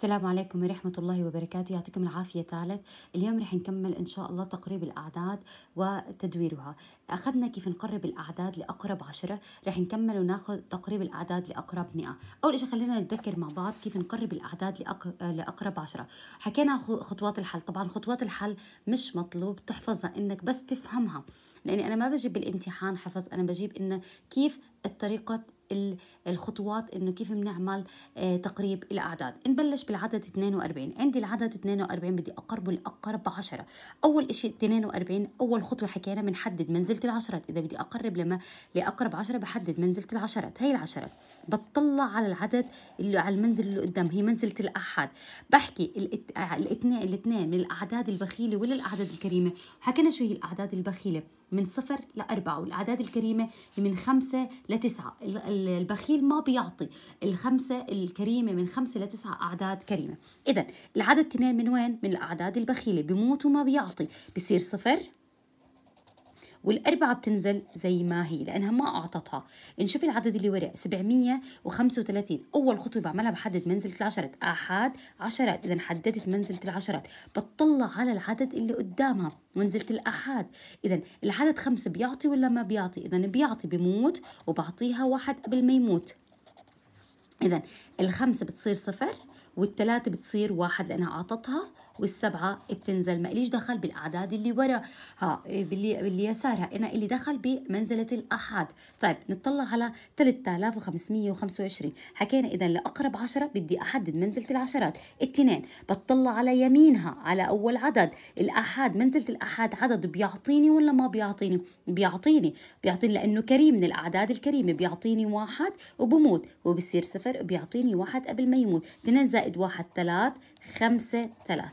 السلام عليكم ورحمة الله وبركاته يعطيكم العافية ثالث اليوم رح نكمل إن شاء الله تقريب الأعداد وتدويرها أخذنا كيف نقرب الأعداد لأقرب عشرة رح نكمل وناخذ تقريب الأعداد لأقرب مئة أول شيء خلينا نتذكر مع بعض كيف نقرب الأعداد لأق... لأقرب عشرة حكينا خطوات الحل طبعا خطوات الحل مش مطلوب تحفظها إنك بس تفهمها لأني أنا ما بجيب بالامتحان حفظ أنا بجيب إنه كيف الطريقة الخطوات انه كيف بنعمل آه، تقريب الاعداد نبلش بالعدد 42 عندي العدد 42 بدي اقربه لاقرب 10 اول شيء 42 اول خطوه حكينا بنحدد منزله العشرات اذا بدي اقرب لما لاقرب 10 بحدد منزله العشرات هي العشرات بتطلع على العدد اللي على المنزل اللي قدام هي منزله الاحد بحكي الاثنين الاثنين من الاعداد البخيله ولا الاعداد الكريمه حكينا شو هي الاعداد البخيله من صفر لأربعة والأعداد الكريمة من خمسة لتسعة البخيل ما بيعطي الخمسة الكريمة من خمسة لتسعة أعداد كريمة إذا العدد اثنين من وين؟ من الأعداد البخيلة بموت وما بيعطي بصير صفر والأربعة بتنزل زي ما هي لأنها ما أعطتها نشوف العدد اللي ورق 735 أول خطوة بعملها بحدد منزلة العشرات آحاد عشرات إذا حددت منزلة العشرات بتطلع على العدد اللي قدامها منزلة الآحاد إذا العدد خمسة بيعطي ولا ما بيعطي إذا بيعطي بموت وبعطيها واحد قبل ما يموت إذا الخمسة بتصير صفر والثلاثة بتصير واحد لأنها أعطتها والسبعة بتنزل ما ليش دخل بالأعداد اللي وراها إيه، باللي باللي يسارها أنا اللي دخل بمنزلة الأحد طيب نطلع على 3525 حكينا إذا لأقرب عشرة بدي أحدد منزلة العشرات اثنين بطلع على يمينها على أول عدد الأحد منزلة الأحد عدد بيعطيني ولا ما بيعطيني بيعطيني بيعطيني لأنه كريم من الأعداد الكريمة بيعطيني واحد وبموت وبصير صفر بيعطيني واحد قبل ما يموت 2 زائد واحد ثلاث خمسة ثلاث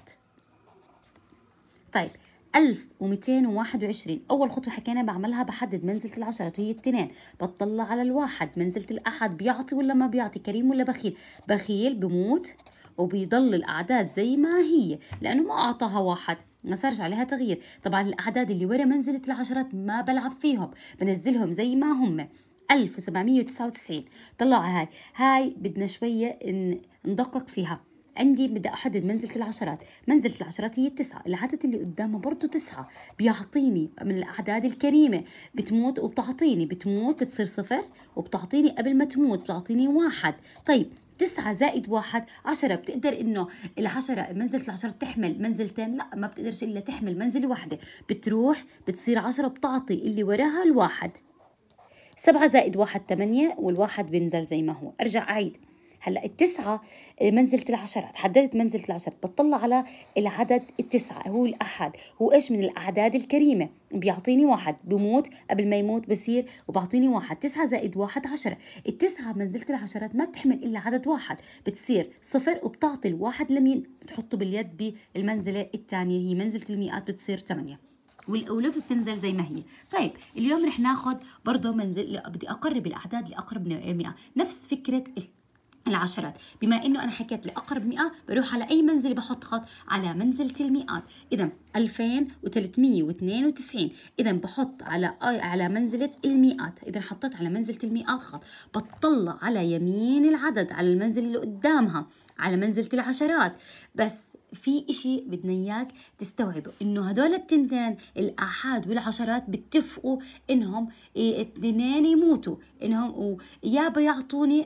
طيب 1221 أول خطوة حكينا بعملها بحدد منزلة العشرات وهي التنين بطلع على الواحد منزلة الأحد بيعطي ولا ما بيعطي كريم ولا بخيل بخيل بموت وبيضل الأعداد زي ما هي لأنه ما أعطاها واحد ما صارش عليها تغيير طبعا الأعداد اللي ورا منزلة العشرات ما بلعب فيهم بنزلهم زي ما هم 1799 طلعوا هاي هاي بدنا شوية ندقق فيها عندي بدي احدد منزله العشرات منزله العشرات هي التسعه العدد اللي قدامه برضه تسعه بيعطيني من الاعداد الكريمه بتموت وبتعطيني بتموت بتصير صفر وبتعطيني قبل ما تموت بتعطيني واحد طيب تسعة زائد واحد عشرة بتقدر انه العشرة منزلة العشرة تحمل منزلتين لا ما بتقدرش الا تحمل منزلة واحدة بتروح بتصير عشرة بتعطي اللي وراها الواحد سبعة زائد واحد تمانية والواحد بينزل زي ما هو ارجع اعيد هلا التسعة آه، منزلة العشرات حددت منزلة العشرات بطلع على العدد التسعة هو الأحد هو إيش من الأعداد الكريمة بيعطيني واحد بموت قبل ما يموت بصير وبعطيني واحد تسعة زائد واحد عشرة التسعة منزلة العشرات ما بتحمل إلا عدد واحد بتصير صفر وبتعطي الواحد لمين بتحطه باليد بالمنزلة الثانية هي منزلة المئات بتصير ثمانية والأولوف بتنزل زي ما هي طيب اليوم رح ناخد برضه منزل بدي أقرب الأعداد لأقرب 100 نفس فكرة العشرات بما انه انا حكيت لاقرب 100 بروح على اي منزل بحط خط على منزله المئات اذا 2392 اذا بحط على على منزله المئات اذا حطيت على منزله المئات خط بطلع على يمين العدد على المنزل اللي قدامها على منزله العشرات بس في إشي بدنا إياك تستوعبه إنه هدول التنتين الآحاد والعشرات بتفقوا إنهم إيه، اثنين يموتوا إنهم يا بيعطوني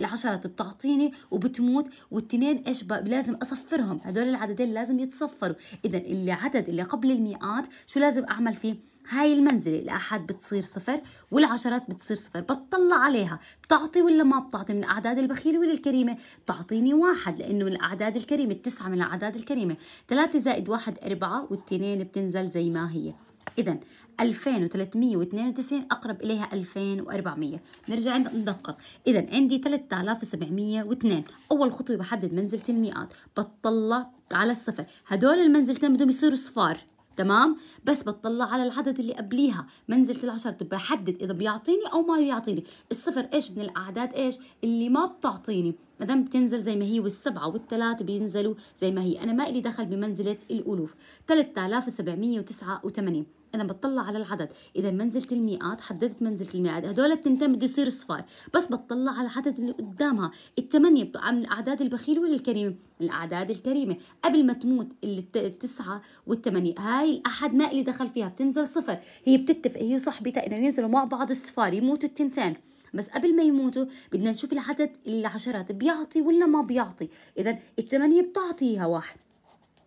العشرات بتعطيني وبتموت والتنين إيش لازم أصفرهم هدول العددين لازم يتصفروا إذا العدد اللي قبل المئات شو لازم أعمل فيه هاي المنزلة الأحد بتصير صفر والعشرات بتصير صفر بتطلع عليها بتعطي ولا ما بتعطي من الأعداد البخيلة ولا الكريمة بتعطيني واحد لأنه من الأعداد الكريمة التسعة من الأعداد الكريمة ثلاثة زائد واحد أربعة والتنين بتنزل زي ما هي إذا 2392 أقرب إليها 2400 نرجع ندقق إذا عندي 3702 أول خطوة بحدد منزلة المئات بطلع على الصفر هدول المنزلتين بدهم يصيروا صفار تمام بس بطلع على العدد اللي قبليها منزلة العشر بحدد إذا بيعطيني أو ما بيعطيني الصفر إيش من الأعداد إيش اللي ما بتعطيني مادام بتنزل زي ما هي والسبعة والثلاث بينزلوا زي ما هي أنا ما إلي دخل بمنزلة الألوف 3789 أنا بطلع على العدد إذا منزلة المئات حددت منزلة المئات هدول التنتين بده يصير صفار بس بطلع على العدد اللي قدامها الثمانية من الأعداد البخيل ولا الكريمة الأعداد الكريمة قبل ما تموت التسعة والثمانية هاي الأحد ما إلي دخل فيها بتنزل صفر هي بتتفق هي وصاحبتها إنه ينزلوا مع بعض الصفار يموتوا التنتين بس قبل ما يموتوا بدنا نشوف العدد العشرات بيعطي ولا ما بيعطي اذا الثمانية بتعطيها واحد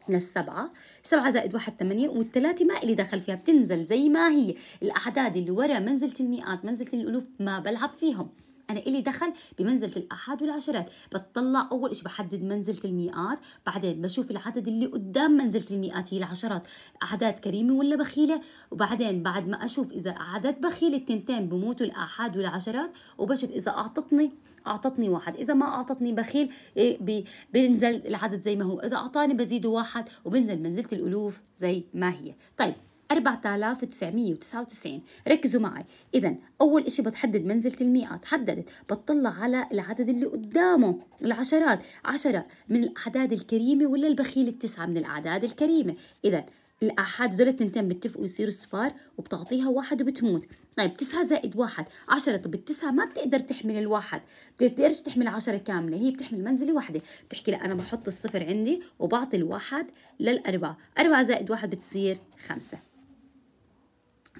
من السبعة سبعة زائد واحد ثمانية والثلاثة ما اللي دخل فيها بتنزل زي ما هي الأعداد اللي ورا منزلة المئات منزلة الألوف ما بلعب فيهم انا الي دخل بمنزله الاحاد والعشرات بتطلع اول شيء بحدد منزله المئات بعدين بشوف العدد اللي قدام منزله المئات هي العشرات اعداد كريمه ولا بخيله وبعدين بعد ما اشوف اذا اعداد بخيله التنتين بموتوا الاحاد والعشرات وبشوف اذا اعطتني اعطتني واحد اذا ما اعطتني بخيل إيه، بينزل العدد زي ما هو اذا اعطاني بزيده واحد وبنزل منزله الالوف زي ما هي طيب 4999 ركزوا معي إذا أول شيء بتحدد منزلة المئة تحددت بطلع على العدد اللي قدامه العشرات عشرة من الأعداد الكريمة ولا البخيل التسعة من الأعداد الكريمة إذا الآحاد هدول التنتين بيتفقوا يصيروا صفار وبتعطيها واحد وبتموت طيب تسعة زائد واحد عشرة طب التسعة ما بتقدر تحمل الواحد بتقدرش تحمل عشرة كاملة هي بتحمل منزلة واحدة بتحكي لا أنا بحط الصفر عندي وبعطي الواحد للأربعة أربعة زائد واحد بتصير خمسة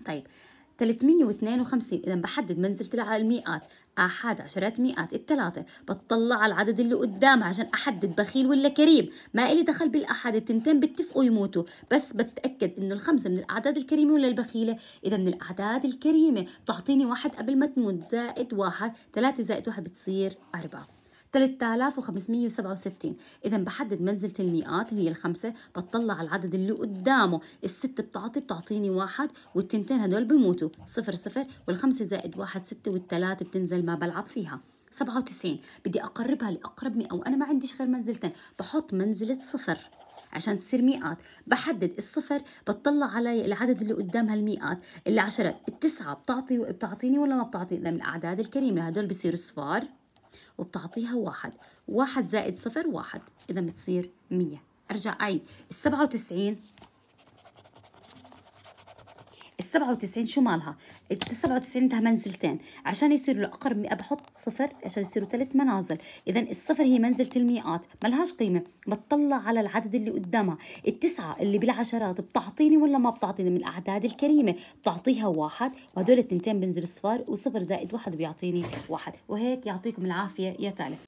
طيب 352 إذا بحدد منزلة المئات أحد عشرات مئات الثلاثة بطلع على العدد اللي قدام عشان أحدد بخيل ولا كريم ما إلي دخل بالأحد التنتين بتفقوا يموتوا بس بتأكد إنه الخمسة من الأعداد الكريمة ولا البخيلة إذا من الأعداد الكريمة تعطيني واحد قبل ما تموت زائد واحد ثلاثة زائد واحد بتصير أربعة 3567 إذا بحدد منزلة المئات هي الخمسة بطلع على العدد اللي قدامه الست بتعطي بتعطيني واحد والتنتين هدول بموتوا صفر صفر والخمسة زائد واحد ستة والثلاثة بتنزل ما بلعب فيها 97 بدي أقربها لأقرب مئه وأنا ما عنديش غير منزلتين بحط منزلة صفر عشان تصير مئات بحدد الصفر بطلع على العدد اللي قدامها المئات العشرات التسعة بتعطي بتعطيني ولا ما بتعطي إذا من الأعداد الكريمة هدول بصيروا صفار وبتعطيها واحد واحد زائد صفر واحد إذا بتصير مية أرجع أعيد السبعة وتسعين 97 شو مالها 97 عندها منزلتين عشان يصيروا الأقرب 100 بحط صفر عشان يصيروا ثلاث منازل اذا الصفر هي منزله المئات ما لهاش قيمه بتطلع على العدد اللي قدامها التسعه اللي بالعشرات بتعطيني ولا ما بتعطيني من الاعداد الكريمه بتعطيها واحد وهدول التنتين بينزلوا صفر وصفر زائد واحد بيعطيني واحد وهيك يعطيكم العافيه يا تالت